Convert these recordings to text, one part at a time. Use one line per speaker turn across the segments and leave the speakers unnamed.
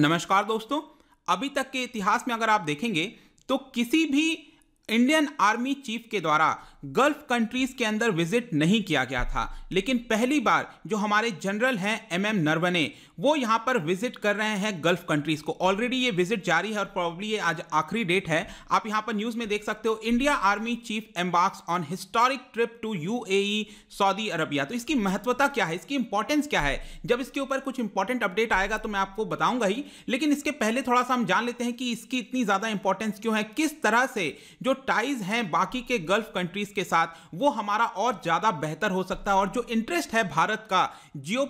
नमस्कार दोस्तों अभी तक के इतिहास में अगर आप देखेंगे तो किसी भी इंडियन आर्मी चीफ के द्वारा गल्फ कंट्रीज के अंदर विजिट नहीं किया गया था लेकिन पहली बार जो हमारे जनरल हैं एम एम नरवने वो यहाँ पर विजिट कर रहे हैं गल्फ कंट्रीज को ऑलरेडी ये विजिट जारी है और प्रॉब्ली ये आज आखिरी डेट है आप यहाँ पर न्यूज में देख सकते हो India army chief embarks on historic trip to you Saudi Arabia तो इसकी महत्वता क्या है इसकी इंपॉर्टेंस क्या है जब इसके ऊपर कुछ इंपॉर्टेंट अपडेट आएगा तो मैं आपको बताऊंगा ही लेकिन इसके पहले थोड़ा सा हम जान लेते हैं कि इसकी इतनी ज्यादा इंपॉर्टेंस क्यों है किस तरह से जो टाइज हैं बाकी के गल्फ कंट्रीज के साथ वो हमारा और ज़्यादा बेहतर हो सकता है और जो इंटरेस्ट है भारत का जियो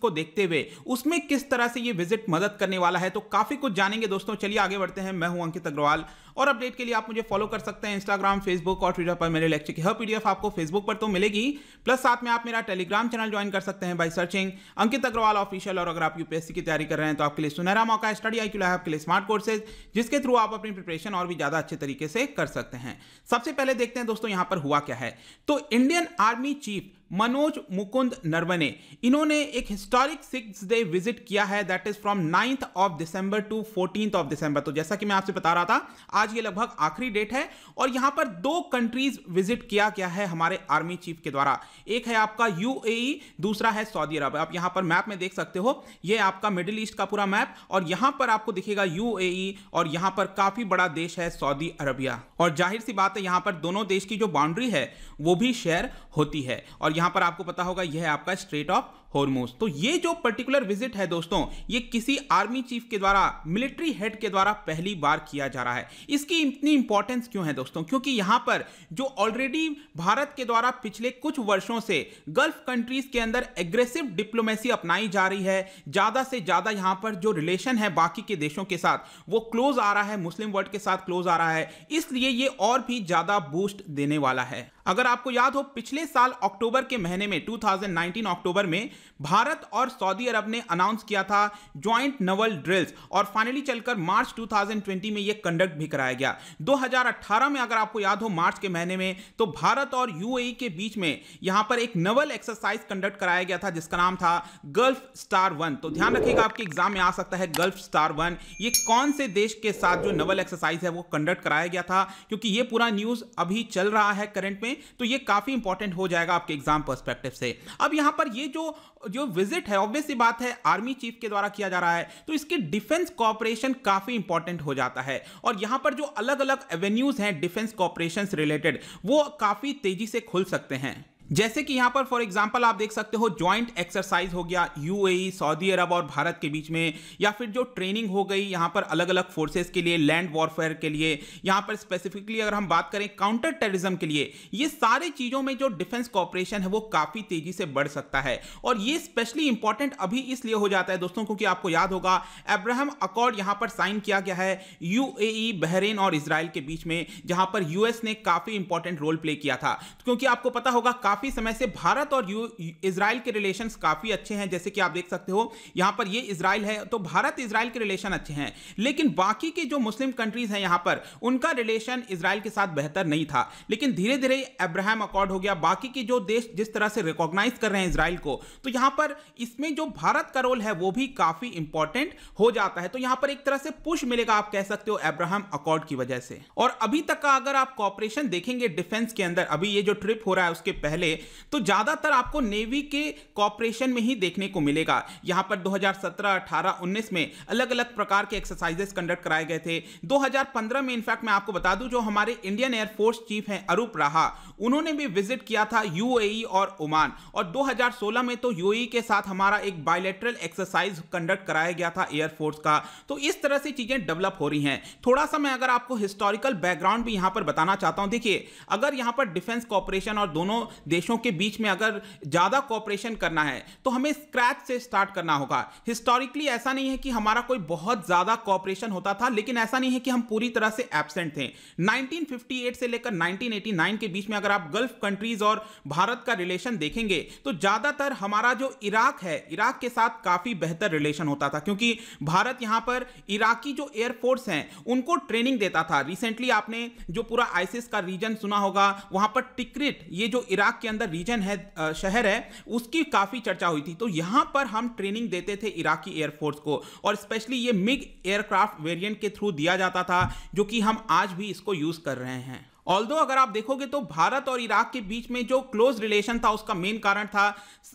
को देखते हुए उसमें किस तरह से ये विजिट मदद करने वाला है तो काफ़ी कुछ जानेंगे दोस्तों चलिए आगे बढ़ते हैं मैं हूं अंकित अग्रवाल और अपडेट के लिए आप मुझे फॉलो कर सकते हैं इंस्टाग्राम फेसबुक और ट्विटर पर मेरे लेक्चर की हर पीडीएफ आपको फेसबुक पर तो मिलेगी प्लस साथ में आप मेरा टेलीग्राम चैनल ज्वाइन कर सकते हैं by searching Ankit Agrawal official और अगर आप यूपीएससी की तैयारी कर रहे हैं तो आपके लिए सुनहरा मौका है स्टडी आई है आपके लिए स्मार्ट कोर्सेज जिसके थ्रू आप अपनी प्रिपरेशन और भी ज़्यादा अच्छे तरीके से कर सकते सकते हैं सबसे पहले देखते हैं दोस्तों यहां पर हुआ क्या है तो Indian army chief Manoj Mukund Naravane इन्होंने एक हिस्टोरिक सिक्स डे विजिट किया है that is from ninth of December to fourteen of December तो जैसा कि मैं आपसे बता रहा था आज ये लगभग आखिरी डेट है और यहां पर दो कंट्रीज विजिट किया गया है हमारे आर्मी चीफ के द्वारा एक है आपका यू e, दूसरा है सऊदी अरब आप यहां पर मैप में देख सकते हो ये आपका मिडिल ईस्ट का पूरा मैप और यहां पर आपको दिखेगा यू e और यहां पर काफी बड़ा देश है सऊदी अरबिया और जाहिर सी बात है यहां पर दोनों देश की जो बाउंड्री है वो भी शेयर होती है और यहां पर आपको पता होगा यह है आपका स्ट्रेट ऑफ हॉर्मोस तो ये जो पर्टिकुलर विजिट है दोस्तों ये किसी आर्मी चीफ के द्वारा मिलिट्री हेड के द्वारा पहली बार किया जा रहा है इसकी इतनी इंपॉर्टेंस क्यों है दोस्तों क्योंकि यहां पर जो ऑलरेडी भारत के द्वारा पिछले कुछ वर्षों से गल्फ कंट्रीज के अंदर एग्रेसिव डिप्लोमेसी अपनाई जा रही है ज्यादा से ज्यादा यहां पर जो रिलेशन है बाकी के देशों के साथ वो क्लोज आ रहा है मुस्लिम वर्ल्ड के साथ क्लोज आ रहा है इसलिए ये और भी ज्यादा बूस्ट देने वाला है अगर आपको याद हो पिछले साल अक्टूबर के महीने में 2019 अक्टूबर में भारत और सऊदी अरब ने अनाउंस किया था ज्वाइंट नवल ड्रिल्स और फाइनली चलकर मार्च 2020 में यह कंडक्ट भी कराया गया 2018 में अगर आपको याद हो मार्च के महीने में तो भारत और यूएई e के बीच में यहां पर एक नवल एक्सरसाइज कंडक्ट कराया गया था जिसका नाम था गल्फ स्टार वन तो ध्यान रखिएगा आपके एग्जाम में आ सकता है गल्फ स्टार वन ये कौन से देश के साथ जो नवल एक्सरसाइज है वो कंडक्ट कराया गया था क्योंकि ये पूरा न्यूज अभी चल रहा है करंट में तो ये काफी इंपॉर्टेंट हो जाएगा आपके एग्जाम पर्सपेक्टिव से अब यहां पर ये जो जो विजिट है ऑब्वियसली बात है आर्मी चीफ के द्वारा किया जा रहा है तो इसके डिफेंस कॉपरेशन काफी इंपॉर्टेंट हो जाता है और यहां पर जो अलग अलग एवेन्यूज हैं डिफेंस कॉपरेशन रिलेटेड वो काफी तेजी से खुल सकते हैं जैसे कि यहाँ पर फॉर एग्जाम्पल आप देख सकते हो ज्वाइंट एक्सरसाइज हो गया यूएई सऊदी अरब और भारत के बीच में या फिर जो ट्रेनिंग हो गई यहाँ पर अलग अलग फोर्सेज के लिए लैंड वॉरफेयर के लिए यहाँ पर स्पेसिफिकली अगर हम बात करें काउंटर टेररिज्म के लिए ये सारे चीज़ों में जो डिफेंस कॉपरेशन है वो काफ़ी तेज़ी से बढ़ सकता है और ये स्पेशली इंपॉर्टेंट अभी इसलिए हो जाता है दोस्तों क्योंकि आपको याद होगा एब्राहम अकॉर्ड यहाँ पर साइन किया गया है यूएई बहरीन e, और इसराइल के बीच में जहाँ पर यूएस ने काफ़ी इंपॉर्टेंट रोल प्ले किया था क्योंकि आपको पता होगा काफ़ी काफ़ी समय से भारत और यू इसराइल के रिलेशंस काफ़ी अच्छे हैं जैसे कि आप देख सकते हो यहां पर ये इसराइल है तो भारत इसराइल के रिलेशन अच्छे हैं लेकिन बाकी के जो मुस्लिम कंट्रीज़ हैं यहां पर उनका रिलेशन इसराइल के साथ बेहतर नहीं था लेकिन धीरे धीरे अब्राहम अकॉर्ड हो गया बाकी के जो देश जिस तरह से रिकॉग्नाइज कर रहे हैं इसराइल को तो यहां पर इसमें जो भारत का रोल है वो भी काफ़ी इंपॉर्टेंट हो जाता है तो यहां पर एक तरह से पुश मिलेगा आप कह सकते हो अब्राहम अकॉर्ड की वजह से और अभी तक का अगर आप कॉपरेशन देखेंगे डिफेंस के अंदर अभी ये जो ट्रिप हो रहा है उसके पहले देखेंगे तो ज़्यादातर आपको नेवी के कॉपरेशन में ही देखने को मिलेगा यहाँ पर 2017, 18, 19 में अलग अलग प्रकार के एक्सरसाइजेस कंडक्ट कराए गए थे 2015 में इनफैक्ट मैं आपको बता दूं जो हमारे इंडियन एयरफोर्स चीफ हैं अरूप राहा उन्होंने भी विजिट किया था यू e और ओमान और दो में तो यू e के साथ हमारा एक बायोलेट्रल एक्सरसाइज कंडक्ट कराया गया था एयरफोर्स का तो इस तरह से चीज़ें डेवलप हो रही हैं थोड़ा सा मैं अगर आपको हिस्टोरिकल बैकग्राउंड भी यहाँ पर बताना चाहता हूँ देखिए अगर यहाँ पर डिफेंस कॉपरेशन और दोनों देशों के बीच में अगर ज़्यादा कॉपरेशन करना है तो हमें स्क्रैच से स्टार्ट करना होगा हिस्टोरिकली ऐसा नहीं है कि हमारा कोई बहुत ज़्यादा कॉपरेशन होता था लेकिन ऐसा नहीं है कि हम पूरी तरह से एबसेंट थे 1958 से लेकर 1989 के बीच में अगर आप गल्फ कंट्रीज और भारत का रिलेशन देखेंगे तो ज़्यादातर हमारा जो इराक है इराक के साथ काफ़ी बेहतर रिलेशन होता था क्योंकि भारत यहाँ पर इराकी जो एयरफोर्स हैं उनको ट्रेनिंग देता था रिसेंटली आपने जो पूरा आइसिस का रीजन सुना होगा वहाँ पर टिक्रिट ये जो इराक के अंदर रीजन है शहर है उसकी काफ़ी चर्चा हुई थी तो यहाँ पर हम ट्रेनिंग देते थे इराकी एयरफोर्स को और स्पेशली ये मिग एयरक्राफ्ट वेरिएंट के थ्रू दिया जाता था जो कि हम आज भी इसको यूज़ कर रहे हैं ऑल्दो अगर आप देखोगे तो भारत और इराक के बीच में जो क्लोज रिलेशन था उसका मेन कारण था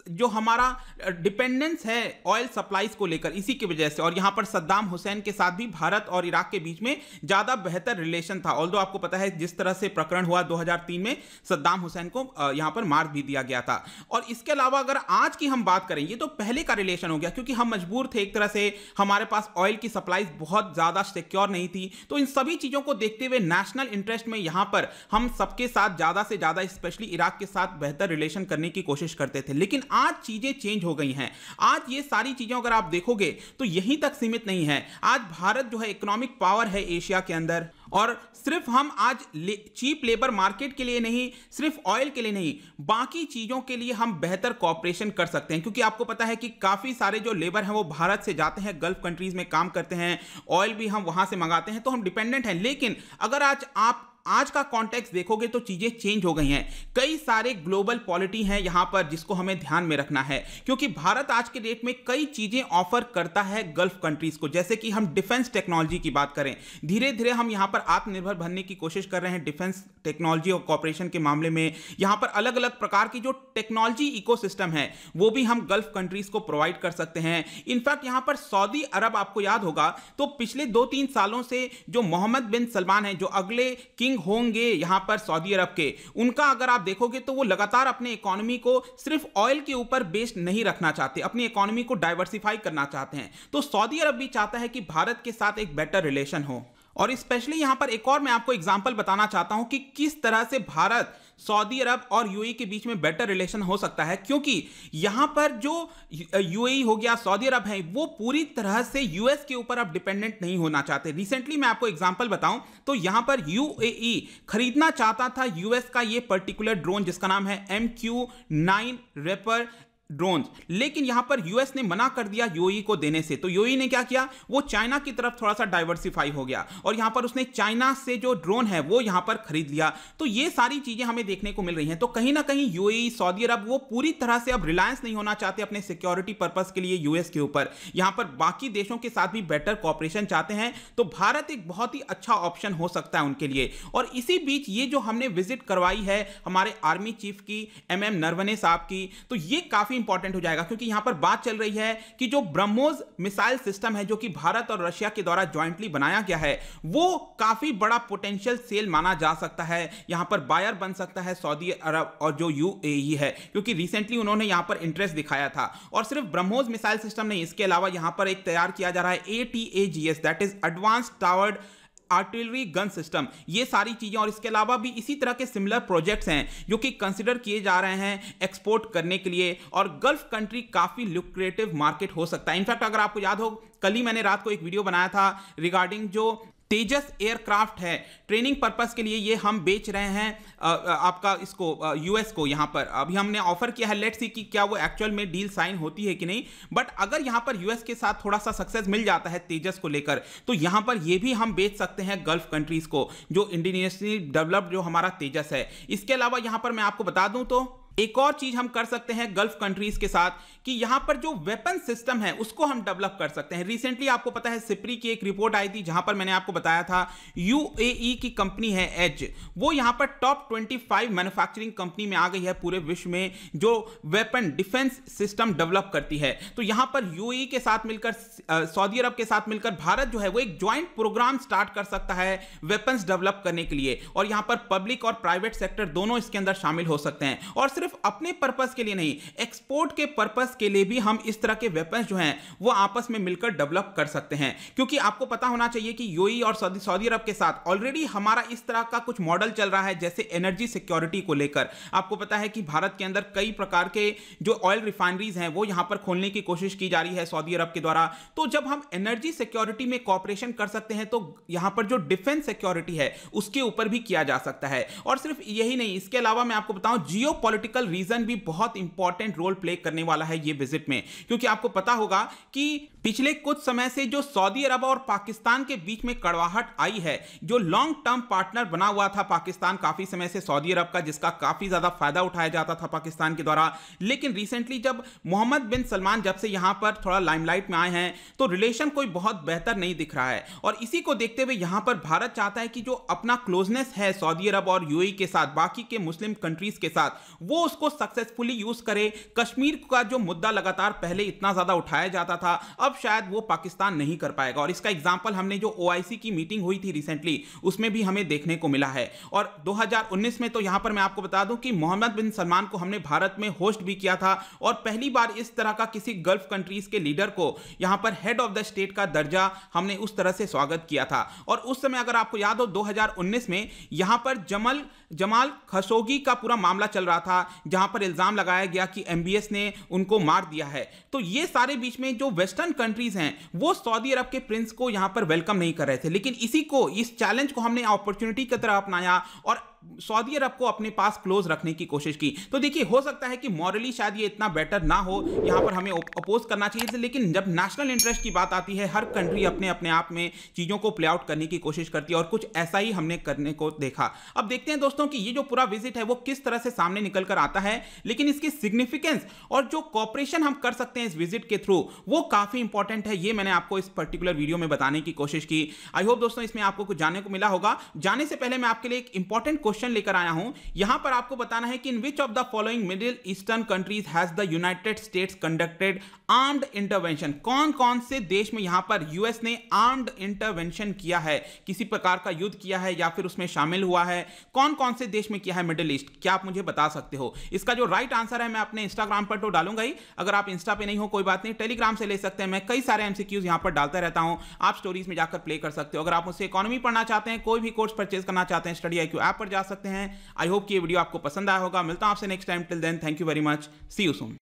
जो हमारा डिपेंडेंस है ऑयल सप्लाईज को लेकर इसी की वजह से और यहां पर सद्दाम हुसैन के साथ भी भारत और इराक के बीच में ज़्यादा बेहतर रिलेशन था ऑल आपको पता है जिस तरह से प्रकरण हुआ 2003 में सद्दाम हुसैन को यहां पर मार भी दिया गया था और इसके अलावा अगर आज की हम बात करेंगे तो पहले का रिलेशन हो गया क्योंकि हम मजबूर थे एक तरह से हमारे पास ऑयल की सप्लाईज बहुत ज़्यादा सिक्योर नहीं थी तो इन सभी चीज़ों को देखते हुए नेशनल इंटरेस्ट में यहां पर पर हम सबके साथ ज़्यादा से ज़्यादा स्पेशली इराक के साथ बेहतर रिलेशन करने की कोशिश करते थे लेकिन आज चीज़ें चेंज हो गई हैं आज ये सारी चीज़ें अगर आप देखोगे तो यहीं तक सीमित नहीं है आज भारत जो है इकोनॉमिक पावर है एशिया के अंदर और सिर्फ हम आज ले, चीप लेबर मार्केट के लिए नहीं सिर्फ ऑयल के लिए नहीं बाकी चीज़ों के लिए हम बेहतर कॉपरेशन कर सकते हैं क्योंकि आपको पता है कि काफ़ी सारे जो लेबर हैं वो भारत से जाते हैं गल्फ कंट्रीज़ में काम करते हैं ऑयल भी हम वहाँ से मंगाते हैं तो हम डिपेंडेंट हैं लेकिन अगर आज आप आज का कॉन्टेक्स्ट देखोगे तो चीज़ें चेंज हो गई हैं कई सारे ग्लोबल पॉलिटी हैं यहां पर जिसको हमें ध्यान में रखना है क्योंकि भारत आज के डेट में कई चीज़ें ऑफर करता है गल्फ कंट्रीज़ को जैसे कि हम डिफेंस टेक्नोलॉजी की बात करें धीरे धीरे हम यहां पर आत्मनिर्भर बनने की कोशिश कर रहे हैं डिफेंस टेक्नोलॉजी और कॉपरेशन के मामले में यहां पर अलग अलग प्रकार की जो टेक्नोलॉजी इको है वो भी हम गल्फ कंट्रीज़ को प्रोवाइड कर सकते हैं इनफैक्ट यहां पर सऊदी अरब आपको याद होगा तो पिछले दो तीन सालों से जो मोहम्मद बिन सलमान है जो अगले किंग किंग होंगे यहां पर सऊदी अरब के उनका अगर आप देखोगे तो वो लगातार अपने इकोनॉमी को सिर्फ ऑयल के ऊपर बेस्ड नहीं रखना चाहते अपनी इकोनॉमी को डाइवर्सिफाई करना चाहते हैं तो सऊदी अरब भी चाहता है कि भारत के साथ एक बेटर रिलेशन हो और स्पेशली यहां पर एक और मैं आपको एग्जाम्पल बताना चाहता हूं कि किस तरह से भारत सऊदी अरब और यूएई e के बीच में बेटर रिलेशन हो सकता है क्योंकि यहां पर जो यूएई e हो गया सऊदी अरब है वो पूरी तरह से यूएस के ऊपर अब डिपेंडेंट नहीं होना चाहते रिसेंटली मैं आपको एग्जाम्पल बताऊं तो यहां पर यूएई e खरीदना चाहता था यूएस का ये पर्टिकुलर ड्रोन जिसका नाम है M Q nine reaper drone लेकिन यहां पर यूएस ने मना कर दिया यूई को देने से तो यूई ने क्या किया वो चाइना की तरफ थोड़ा सा डाइवर्सिफाई हो गया और यहां पर उसने चाइना से जो ड्रोन है वो यहां पर खरीद लिया तो ये सारी चीजें हमें देखने को मिल रही हैं तो कहीं ना कहीं यूएई सऊदी अरब वो पूरी तरह से अब रिलायंस नहीं होना चाहते अपने सिक्योरिटी पर्पज के लिए यूएस के ऊपर यहां पर बाकी देशों के साथ भी बेटर कॉपरेशन चाहते हैं तो भारत एक बहुत ही अच्छा ऑप्शन हो सकता है उनके लिए और इसी बीच ये जो हमने विजिट करवाई है हमारे आर्मी चीफ की एम एम नरवने साहब की तो ये काफी इंपॉर्टेंट हो जाएगा क्योंकि यहां पर बात चल रही है कि जो ब्रह्मोस मिसाइल सिस्टम है जो कि भारत और रशिया के द्वारा ज्वाइंटली बनाया गया है वो काफी बड़ा पोटेंशियल सेल माना जा सकता है यहां पर बायर बन सकता है सऊदी अरब और जो यू e है क्योंकि रिसेंटली उन्होंने यहां पर इंटरेस्ट दिखाया था और सिर्फ ब्रह्मोस मिसाइल सिस्टम नहीं इसके अलावा यहां पर एक तैयार किया जा रहा है A T A G S that is advanced टावर्ड आर्टिलरी गन सिस्टम ये सारी चीज़ें और इसके अलावा भी इसी तरह के सिमिलर प्रोजेक्ट्स हैं जो कि कंसिडर किए जा रहे हैं एक्सपोर्ट करने के लिए और गल्फ कंट्री काफ़ी लुक्रेटिव मार्केट हो सकता है इनफैक्ट अगर आपको याद हो कल ही मैंने रात को एक वीडियो बनाया था रिगार्डिंग जो तेजस एयरक्राफ्ट है ट्रेनिंग पर्पस के लिए ये हम बेच रहे हैं आपका इसको यूएस को यहाँ पर अभी हमने ऑफर किया है लेट्स सी कि क्या वो एक्चुअल में डील साइन होती है कि नहीं बट अगर यहाँ पर यूएस के साथ थोड़ा सा सक्सेस मिल जाता है तेजस को लेकर तो यहाँ पर ये भी हम बेच सकते हैं गल्फ कंट्रीज को जो इंडिनियसली डेवलप्ड जो हमारा तेजस है इसके अलावा यहाँ पर मैं आपको बता दूँ तो एक और चीज हम कर सकते हैं गल्फ कंट्रीज के साथ कि यहां पर जो वेपन सिस्टम है उसको हम डेवलप कर सकते हैं रिसेंटली आपको पता है सिप्री की एक रिपोर्ट आई थी जहां पर मैंने आपको बताया था यूएई e की कंपनी है एज वो यहां पर टॉप 25 मैन्युफैक्चरिंग कंपनी में आ गई है पूरे विश्व में जो वेपन डिफेंस सिस्टम डेवलप करती है तो यहां पर यू e के साथ मिलकर सऊदी अरब के साथ मिलकर भारत जो है वो एक ज्वाइंट प्रोग्राम स्टार्ट कर सकता है वेपन्स डेवलप करने के लिए और यहां पर पब्लिक और प्राइवेट सेक्टर दोनों इसके अंदर शामिल हो सकते हैं और सिर्फ सिर्फ अपने पर्पस के लिए नहीं एक्सपोर्ट के पर्पस के लिए भी हम इस तरह के वेपन्स जो हैं वो आपस में मिलकर डेवलप कर सकते हैं क्योंकि आपको पता होना चाहिए कि यूएई और सऊदी अरब के साथ ऑलरेडी हमारा इस तरह का कुछ मॉडल चल रहा है जैसे एनर्जी सिक्योरिटी को लेकर आपको पता है कि भारत के अंदर कई प्रकार के जो ऑयल रिफाइनरीज हैं वो यहां पर खोलने की कोशिश की जा रही है सऊदी अरब के द्वारा तो जब हम एनर्जी सिक्योरिटी में कॉपरेशन कर सकते हैं तो यहां पर जो डिफेंस सिक्योरिटी है उसके ऊपर भी किया जा सकता है और सिर्फ यही नहीं इसके अलावा मैं आपको बताऊं जियो इकोनॉमिकल रीजन भी बहुत इंपॉर्टेंट रोल प्ले करने वाला है ये विजिट में क्योंकि आपको पता होगा कि पिछले कुछ समय से जो सऊदी अरब और पाकिस्तान के बीच में कड़वाहट आई है जो लॉन्ग टर्म पार्टनर बना हुआ था पाकिस्तान काफी समय से सऊदी अरब का जिसका काफी ज्यादा फायदा उठाया जाता था पाकिस्तान के द्वारा लेकिन रिसेंटली जब मोहम्मद बिन सलमान जब से यहां पर थोड़ा लाइमलाइट में आए हैं तो रिलेशन कोई बहुत बेहतर नहीं दिख रहा है और इसी को देखते हुए यहां पर भारत चाहता है कि जो अपना क्लोजनेस है सऊदी अरब और यूएई e के साथ बाकी के मुस्लिम कंट्रीज के साथ वो उसको सक्सेसफुली यूज करे कश्मीर का जो मुद्दा लगातार पहले इतना ज्यादा उठाया जाता था अब शायद वो पाकिस्तान नहीं कर पाएगा और इसका एग्जाम्पल हमने जो ओ की मीटिंग हुई थी रिसेंटली उसमें भी हमें देखने को मिला है और दो में तो यहां पर मैं आपको बता दूं कि मोहम्मद बिन सलमान को हमने भारत में होस्ट भी किया था और पहली बार इस तरह का किसी गल्फ कंट्रीज के लीडर को यहां पर हेड ऑफ द स्टेट का दर्जा हमने उस तरह से स्वागत किया था और उस समय अगर आपको याद हो 2019 में यहां पर जमल जमाल खसोगी का पूरा मामला चल रहा था जहां पर इल्ज़ाम लगाया गया कि एम ने उनको मार दिया है तो ये सारे बीच में जो वेस्टर्न कंट्रीज़ हैं वो सऊदी अरब के प्रिंस को यहां पर वेलकम नहीं कर रहे थे लेकिन इसी को इस चैलेंज को हमने अपॉर्चुनिटी की तरह अपनाया और सऊदी अरब को अपने पास क्लोज रखने की कोशिश की तो देखिए हो सकता है कि मॉरली शायद ये इतना बेटर ना हो यहाँ पर हमें अपोज करना चाहिए लेकिन जब नेशनल इंटरेस्ट की बात आती है हर कंट्री अपने अपने आप में चीज़ों को प्ले आउट करने की कोशिश करती है और कुछ ऐसा ही हमने करने को देखा अब देखते हैं दोस्तों कि ये जो पूरा विजिट है वो किस तरह से सामने निकल कर आता है लेकिन इसकी सिग्निफिकेंस और जो कॉपरेशन हम कर सकते हैं इस विजिट के थ्रू वो काफ़ी इंपॉर्टेंट है ये मैंने आपको इस पर्टिकुलर वीडियो में बताने की कोशिश की आई होप दोस्तों इसमें आपको कुछ जानने को मिला होगा जाने से पहले मैं आपके लिए एक इंपॉर्टेंट क्वेश्चन क्वेश्चन लेकर आया हूं यहां पर आपको बताना है कि in which of the following Middle Eastern countries has the United States conducted armed intervention कौन कौन से देश में यहां पर यूएस ने आर्म्ड इंटरवेंशन किया है किसी प्रकार का युद्ध किया है या फिर उसमें शामिल हुआ है कौन कौन से देश में किया है मिडिल ईस्ट क्या आप मुझे बता सकते हो इसका जो राइट आंसर है मैं अपने इंस्टाग्राम पर तो डालूंगा ही अगर आप इंस्टा पे नहीं हो कोई बात नहीं टेलीग्राम से ले सकते हैं मैं कई सारे एमसीक्यूज यहां पर डालता रहता हूं आप स्टोरीज में जाकर प्ले कर सकते हो अगर आप मुझसे इकोनॉमी पढ़ना चाहते हैं कोई भी कोर्स परचेज करना चाहते हैं स्टडी आई ऐप पर जा सकते हैं आई होप कि ये वीडियो आपको पसंद आया होगा मिलता हूं आपसे next time till then thank you very much see you soon